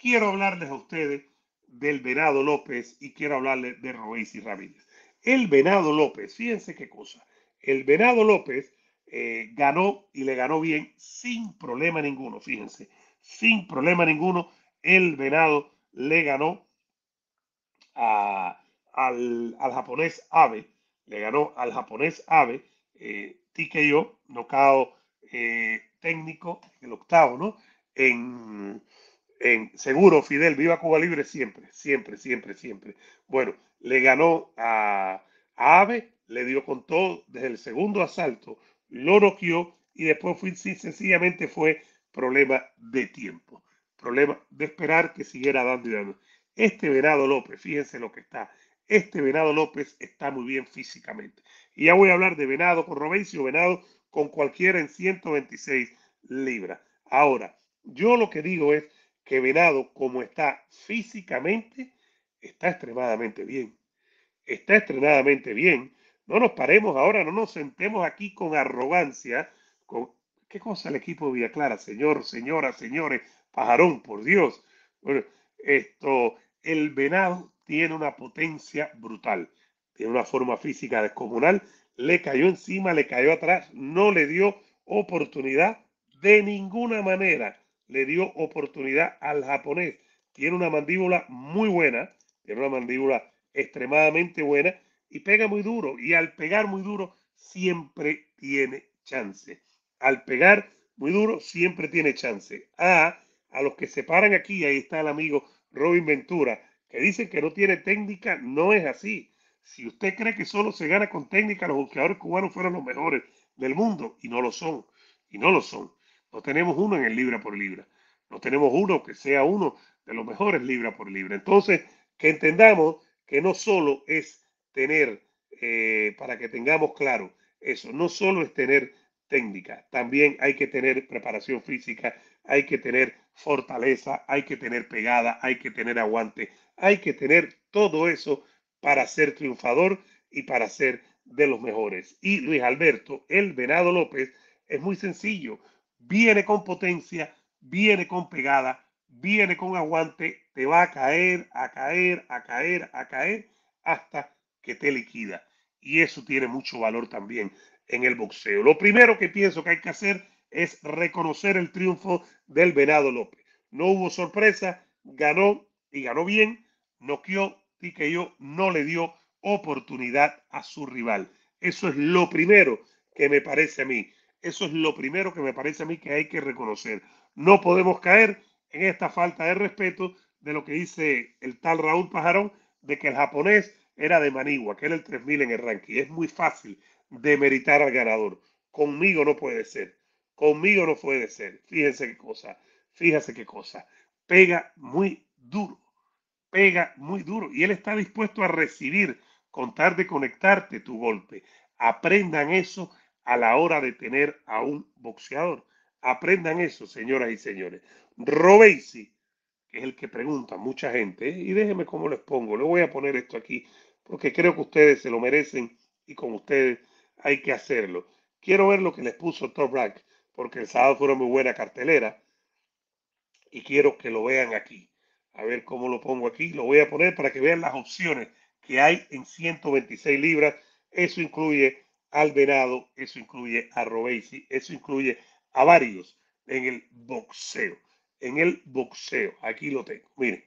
quiero hablarles a ustedes del Venado López y quiero hablarles de Ruiz y Ramírez. El Venado López, fíjense qué cosa. El Venado López eh, ganó y le ganó bien sin problema ninguno, fíjense, sin problema ninguno. El Venado le ganó al, japonés Abe, le ganó al japonés Abe, eh, TKO, nocao eh, técnico, el octavo, ¿no? En, seguro, Fidel, viva Cuba Libre siempre, siempre, siempre, siempre. Bueno, le ganó a, Ave, le dio con todo desde el segundo asalto, lo noqueó y después fue, sencillamente fue problema de tiempo, problema de esperar que siguiera dando y dando. Este Venado López, fíjense lo que está. Este Venado López está muy bien físicamente. Y ya voy a hablar de Venado con Robencio, Venado con cualquiera en 126 libras. Ahora, yo lo que digo es, que Venado, como está físicamente, está extremadamente bien. Está extremadamente bien. No nos paremos ahora, no nos sentemos aquí con arrogancia, con qué cosa el equipo de Villa Clara, señor, señora, señores, pajarón, por Dios. Bueno, esto, el venado tiene una potencia brutal, tiene una forma física descomunal, le cayó encima, le cayó atrás, no le dio oportunidad de ninguna manera le dio oportunidad al japonés. Tiene una mandíbula muy buena, tiene una mandíbula extremadamente buena y pega muy duro. Y al pegar muy duro, siempre tiene chance. Al pegar muy duro, siempre tiene chance. A, a los que se paran aquí, ahí está el amigo Robin Ventura, que dice que no tiene técnica, no es así. Si usted cree que solo se gana con técnica, los boxeadores cubanos fueron los mejores del mundo y no lo son. Y no lo son. No tenemos uno en el libra por libra. No tenemos uno que sea uno de los mejores libra por libra. Entonces, que entendamos que no solo es tener, eh, para que tengamos claro eso, no solo es tener técnica, también hay que tener preparación física, hay que tener fortaleza, hay que tener pegada, hay que tener aguante, hay que tener todo eso para ser triunfador y para ser de los mejores. Y Luis Alberto, el Venado López, es muy sencillo viene con potencia, viene con pegada, viene con aguante, te va a caer, a caer, a caer, a caer, hasta que te liquida. Y eso tiene mucho valor también en el boxeo. Lo primero que pienso que hay que hacer es reconocer el triunfo del Venado López. No hubo sorpresa, ganó y ganó bien, noqueó y que yo no le dio oportunidad a su rival. Eso es lo primero que me parece a mí. Eso es lo primero que me parece a mí que hay que reconocer. No podemos caer en esta falta de respeto de lo que dice el tal Raúl Pajarón, de que el japonés era de Manigua, que era el 3000 en el ranking. Es muy fácil demeritar al ganador. Conmigo no puede ser. Conmigo no puede ser. Fíjense qué cosa. Fíjense qué cosa. Pega muy duro. Pega muy duro. Y él está dispuesto a recibir, contar de conectarte tu golpe. Aprendan eso a la hora de tener a un boxeador. Aprendan eso, señoras y señores. Robesi, que es el que pregunta mucha gente, ¿eh? y déjenme cómo les pongo. Le voy a poner esto aquí, porque creo que ustedes se lo merecen y con ustedes hay que hacerlo. Quiero ver lo que les puso Top Rack, porque el sábado fue una muy buena cartelera y quiero que lo vean aquí. A ver cómo lo pongo aquí. Lo voy a poner para que vean las opciones que hay en 126 libras. Eso incluye al Venado, eso incluye a Robesi, eso incluye a varios en el boxeo. En el boxeo, aquí lo tengo, miren,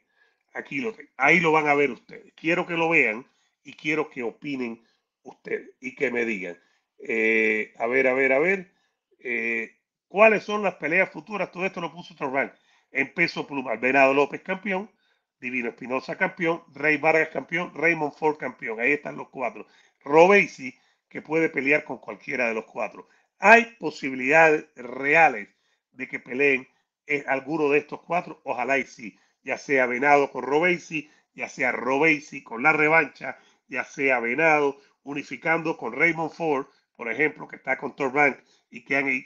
aquí lo tengo. Ahí lo van a ver ustedes. Quiero que lo vean y quiero que opinen ustedes y que me digan. Eh, a ver, a ver, a ver. Eh, ¿Cuáles son las peleas futuras? Todo esto lo puso Torban. En peso pluma, Venado López campeón, Divino Espinosa campeón, Rey Vargas campeón, Raymond Ford campeón. Ahí están los cuatro. Robesi que puede pelear con cualquiera de los cuatro. Hay posibilidades reales de que peleen eh, alguno de estos cuatro, ojalá y sí, ya sea Venado con Robesi, ya sea Robesi con la revancha, ya sea Venado unificando con Raymond Ford, por ejemplo, que está con Torbank y, que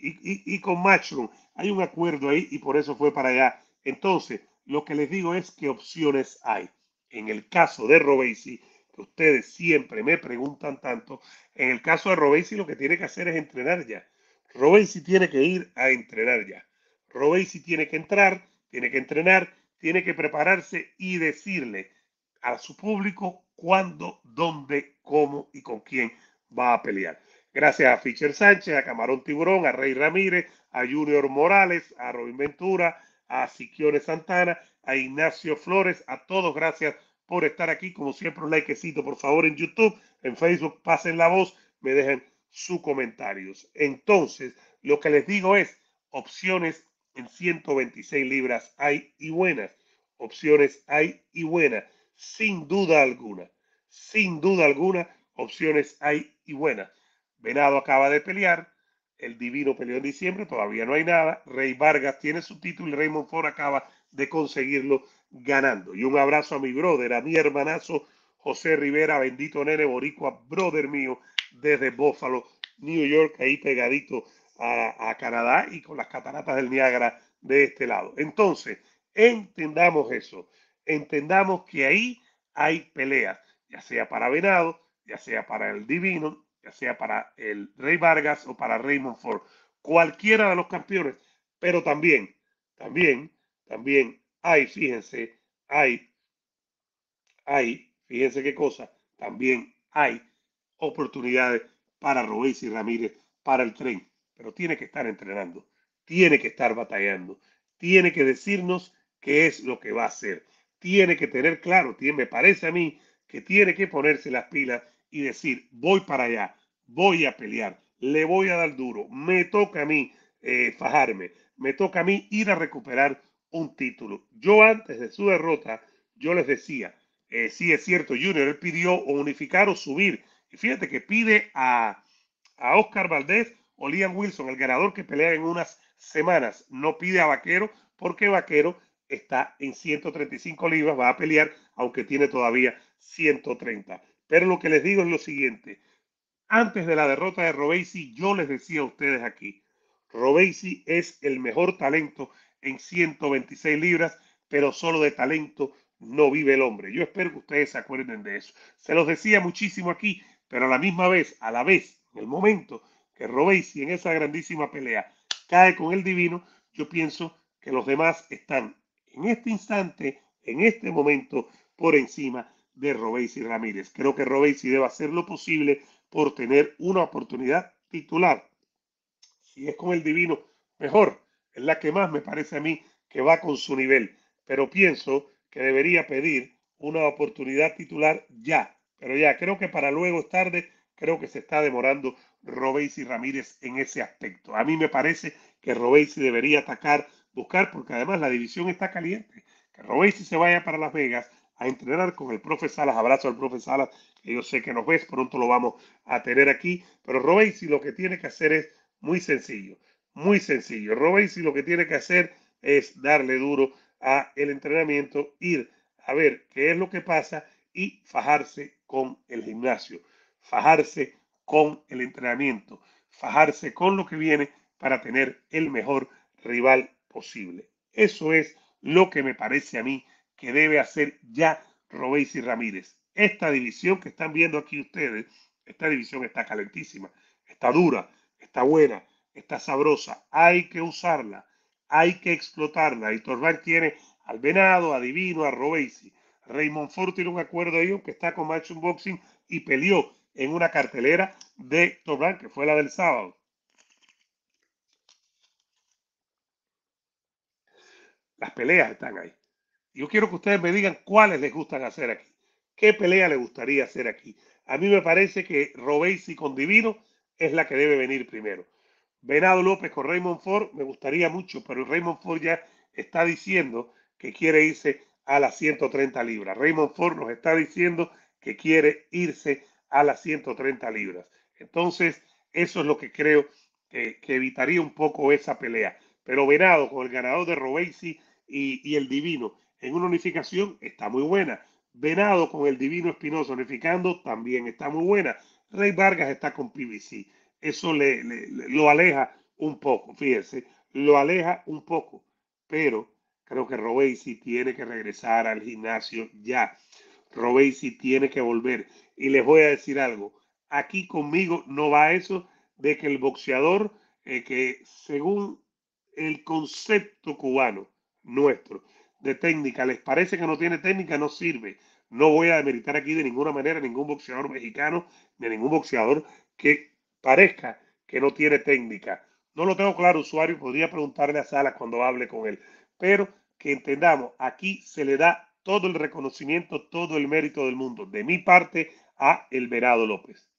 y, con Matchroom. Hay un acuerdo ahí y por eso fue para allá. Entonces, lo que les digo es qué opciones hay. En el caso de Robesi, ustedes siempre me preguntan tanto, en el caso de Robesi lo que tiene que hacer es entrenar ya. Robesi tiene que ir a entrenar ya. Robesi tiene que entrar, tiene que entrenar, tiene que prepararse y decirle a su público cuándo, dónde, cómo y con quién va a pelear. Gracias a Fischer Sánchez, a Camarón Tiburón, a Rey Ramírez, a Junior Morales, a Robin Ventura, a Siquiones Santana, a Ignacio Flores, a todos gracias por estar aquí. Como siempre, un likecito, por favor, en YouTube, en Facebook, pasen la voz, me dejen sus comentarios. Entonces, lo que les digo es, opciones en 126 libras hay y buenas. Opciones hay y buenas, sin duda alguna. Sin duda alguna, opciones hay y buenas. Venado acaba de pelear, el Divino peleó en diciembre, todavía no hay nada. Rey Vargas tiene su título y Raymond Ford acaba de conseguirlo ganando. Y un abrazo a mi brother, a mi hermanazo José Rivera, bendito nene boricua, brother mío, desde Buffalo, New York, ahí pegadito a, a Canadá y con las cataratas del Niágara de este lado. Entonces, entendamos eso, entendamos que ahí hay peleas, ya sea para Venado, ya sea para el Divino, sea para el Rey Vargas o para Raymond Ford, cualquiera de los campeones, pero también, también, también hay, fíjense, hay, hay, fíjense qué cosa, también hay oportunidades para Ruiz y Ramírez, para el tren, pero tiene que estar entrenando, tiene que estar batallando, tiene que decirnos qué es lo que va a hacer, tiene que tener claro, tiene, me parece a mí que tiene que ponerse las pilas y decir, voy para allá, voy a pelear, le voy a dar duro, me toca a mí eh, fajarme, me toca a mí ir a recuperar un título. Yo antes de su derrota, yo les decía, si eh, sí es cierto, Junior, él pidió unificar o subir. Y fíjate que pide a, a Oscar Valdés o Liam Wilson, el ganador que pelea en unas semanas. No pide a Vaquero porque Vaquero está en 135 libras, va a pelear, aunque tiene todavía 130. Pero lo que les digo es lo siguiente. Antes de la derrota de Robesi, yo les decía a ustedes aquí, Robesi es el mejor talento en 126 libras, pero solo de talento no vive el hombre. Yo espero que ustedes se acuerden de eso. Se los decía muchísimo aquí, pero a la misma vez, a la vez, en el momento que Robesi en esa grandísima pelea cae con el divino, yo pienso que los demás están en este instante, en este momento, por encima de Robéis y Ramírez. Creo que Robéis debe hacer lo posible por tener una oportunidad titular. Si es con el divino, mejor. Es la que más me parece a mí que va con su nivel. Pero pienso que debería pedir una oportunidad titular ya. Pero ya, creo que para luego es tarde. Creo que se está demorando Robéis y Ramírez en ese aspecto. A mí me parece que Robéis debería atacar, buscar, porque además la división está caliente. Que Robéis se vaya para Las Vegas a entrenar con el profe Salas. Abrazo al profe Salas, que yo sé que nos ves, pronto lo vamos a tener aquí. Pero si lo que tiene que hacer es muy sencillo, muy sencillo. si lo que tiene que hacer es darle duro a el entrenamiento, ir a ver qué es lo que pasa y fajarse con el gimnasio, fajarse con el entrenamiento, fajarse con lo que viene para tener el mejor rival posible. Eso es lo que me parece a mí que debe hacer ya Robéis Ramírez. Esta división que están viendo aquí ustedes, esta división está calentísima, está dura, está buena, está sabrosa. Hay que usarla, hay que explotarla. Y Torval tiene al Venado, a Divino, a Robesi. Raymond Ford tiene un acuerdo ahí, que está con Match Boxing y peleó en una cartelera de Torval, que fue la del sábado. Las peleas están ahí. Yo quiero que ustedes me digan cuáles les gustan hacer aquí. ¿Qué pelea les gustaría hacer aquí? A mí me parece que Robesi con Divino es la que debe venir primero. Venado López con Raymond Ford me gustaría mucho, pero Raymond Ford ya está diciendo que quiere irse a las 130 libras. Raymond Ford nos está diciendo que quiere irse a las 130 libras. Entonces, eso es lo que creo que, evitaría un poco esa pelea. Pero Venado con el ganador de Robesi y el Divino en una unificación está muy buena. Venado con el Divino Espinosa unificando también está muy buena. Rey Vargas está con PBC. Eso le, lo aleja un poco, fíjense, lo aleja un poco. Pero creo que Robesi tiene que regresar al gimnasio ya. si tiene que volver. Y les voy a decir algo. Aquí conmigo no va eso de que el boxeador, eh, que según el concepto cubano nuestro, de técnica, les parece que no tiene técnica, no sirve. No voy a demeritar aquí de ninguna manera ningún boxeador mexicano, de ningún boxeador que parezca que no tiene técnica. No lo tengo claro, usuario, podría preguntarle a Salas cuando hable con él. Pero que entendamos, aquí se le da todo el reconocimiento, todo el mérito del mundo, de mi parte, a el Verado López.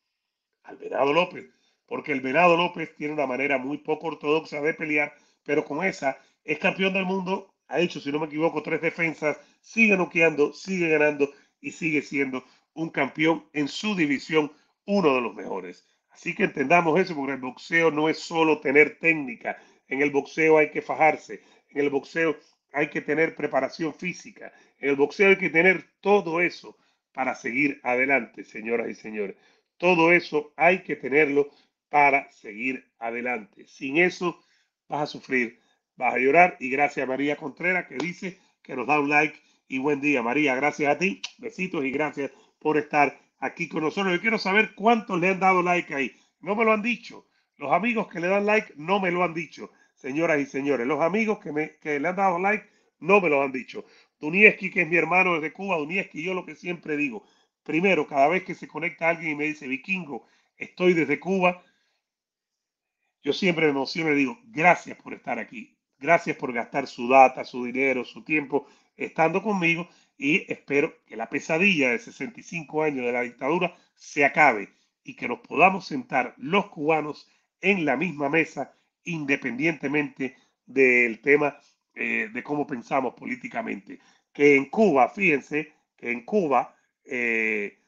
al Verado López, porque el venado López tiene una manera muy poco ortodoxa de pelear, pero con esa es campeón del mundo ha hecho, si no me equivoco, tres defensas, sigue noqueando, sigue ganando y sigue siendo un campeón en su división, uno de los mejores. Así que entendamos eso, porque el boxeo no es solo tener técnica, en el boxeo hay que fajarse, en el boxeo hay que tener preparación física, en el boxeo hay que tener todo eso para seguir adelante, señoras y señores. Todo eso hay que tenerlo para seguir adelante. Sin eso vas a sufrir vas a llorar. Y gracias a María Contreras que dice que nos da un like y buen día. María, gracias a ti. Besitos y gracias por estar aquí con nosotros. Yo quiero saber cuántos le han dado like ahí. No me lo han dicho. Los amigos que le dan like no me lo han dicho, señoras y señores. Los amigos que, le han dado like no me lo han dicho. Dunieski, que es mi hermano desde Cuba, Dunieski, yo lo que siempre digo. Primero, cada vez que se conecta alguien y me dice, vikingo, estoy desde Cuba, yo siempre me emoción le digo, gracias por estar aquí. Gracias por gastar su data, su dinero, su tiempo estando conmigo y espero que la pesadilla de 65 años de la dictadura se acabe y que nos podamos sentar los cubanos en la misma mesa independientemente del tema eh, de cómo pensamos políticamente. Que en Cuba, fíjense, que en Cuba eh,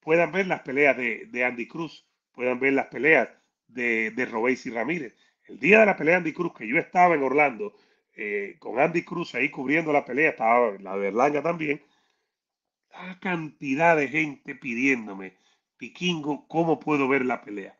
puedan ver las peleas de, Andy Cruz, puedan ver las peleas de, de Robéis y Ramírez, el día de la pelea de Andy Cruz, que yo estaba en Orlando, eh, con Andy Cruz ahí cubriendo la pelea, estaba la Berlanga también, la cantidad de gente pidiéndome, Piquingo, ¿cómo puedo ver la pelea?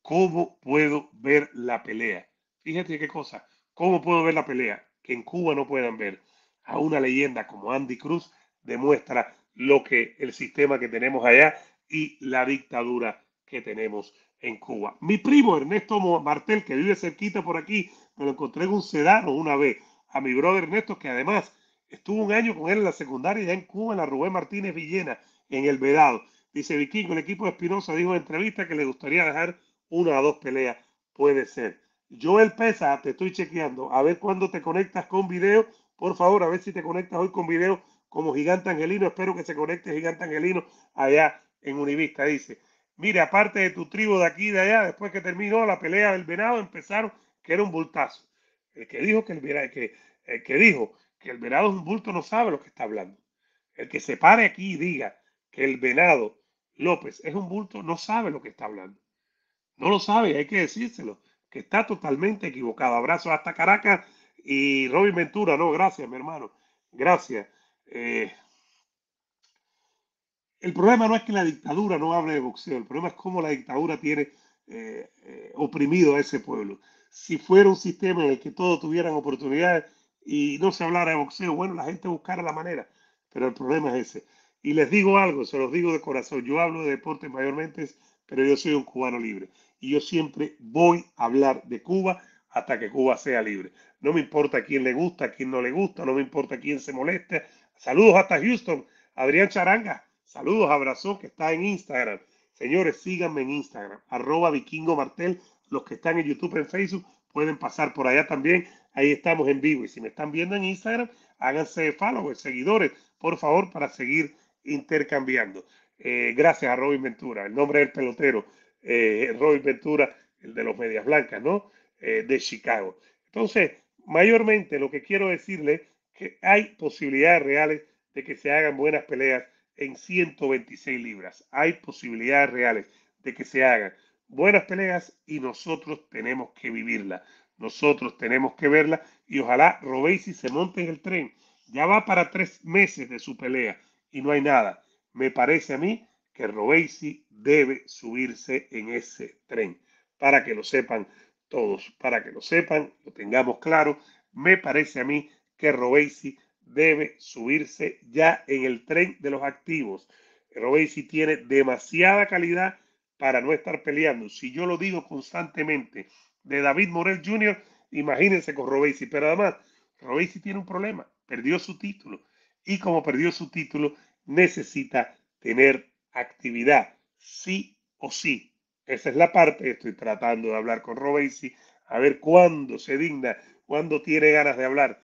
¿Cómo puedo ver la pelea? Fíjate qué cosa, ¿cómo puedo ver la pelea? Que en Cuba no puedan ver a una leyenda como Andy Cruz demuestra lo que el sistema que tenemos allá y la dictadura que tenemos en Cuba. Mi primo Ernesto Martel, que vive cerquita por aquí, me lo encontré en un sedano una vez. A mi brother Ernesto, que además estuvo un año con él en la secundaria ya en Cuba, en la Rubén Martínez Villena, en El Vedado. Dice con el equipo de Espinosa dijo en entrevista que le gustaría dejar una o dos peleas. Puede ser. Joel Pesa, te estoy chequeando. A ver cuándo te conectas con video. Por favor, a ver si te conectas hoy con video como Gigante Angelino. Espero que se conecte Gigante Angelino allá en Univista. Dice, Mire, aparte de tu tribu de aquí y de allá, después que terminó la pelea del venado, empezaron que era un bultazo. El que dijo que el, venado, que, que dijo que el venado es un bulto no sabe lo que está hablando. El que se pare aquí y diga que el venado López es un bulto no sabe lo que está hablando. No lo sabe, hay que decírselo, que está totalmente equivocado. Abrazo hasta Caracas y Robin Ventura, no, gracias, mi hermano. Gracias. Eh, el problema no es que la dictadura no hable de boxeo, el problema es cómo la dictadura tiene eh, eh, oprimido a ese pueblo. Si fuera un sistema en el que todos tuvieran oportunidades y no se hablara de boxeo, bueno, la gente buscará la manera, pero el problema es ese. Y les digo algo, se los digo de corazón, yo hablo de deportes mayormente, pero yo soy un cubano libre. Y yo siempre voy a hablar de Cuba hasta que Cuba sea libre. No me importa quién le gusta, quién no le gusta, no me importa quién se moleste Saludos hasta Houston, Adrián Charanga. Saludos, abrazos, que está en Instagram. Señores, síganme en Instagram, arroba vikingo martel. Los que están en YouTube, en Facebook, pueden pasar por allá también. Ahí estamos en vivo. Y si me están viendo en Instagram, háganse followers, pues, seguidores, por favor, para seguir intercambiando. Eh, gracias a Robin Ventura, el nombre del pelotero, eh, Robin Ventura, el de los Medias Blancas, ¿no? Eh, de Chicago. Entonces, mayormente lo que quiero decirle que hay posibilidades reales de que se hagan buenas peleas en 126 libras. Hay posibilidades reales de que se hagan buenas peleas y nosotros tenemos que vivirla. Nosotros tenemos que verla y ojalá Robesi se monte en el tren. Ya va para tres meses de su pelea y no hay nada. Me parece a mí que Robesi debe subirse en ese tren. Para que lo sepan todos, para que lo sepan, lo tengamos claro, me parece a mí que Robesi debe subirse ya en el tren de los activos. si tiene demasiada calidad para no estar peleando. Si yo lo digo constantemente de David Morel Jr., imagínense con Robesi. Pero además, si tiene un problema. Perdió su título. Y como perdió su título, necesita tener actividad. Sí o sí. Esa es la parte. Estoy tratando de hablar con Robesi. A ver cuándo se digna, cuándo tiene ganas de hablar.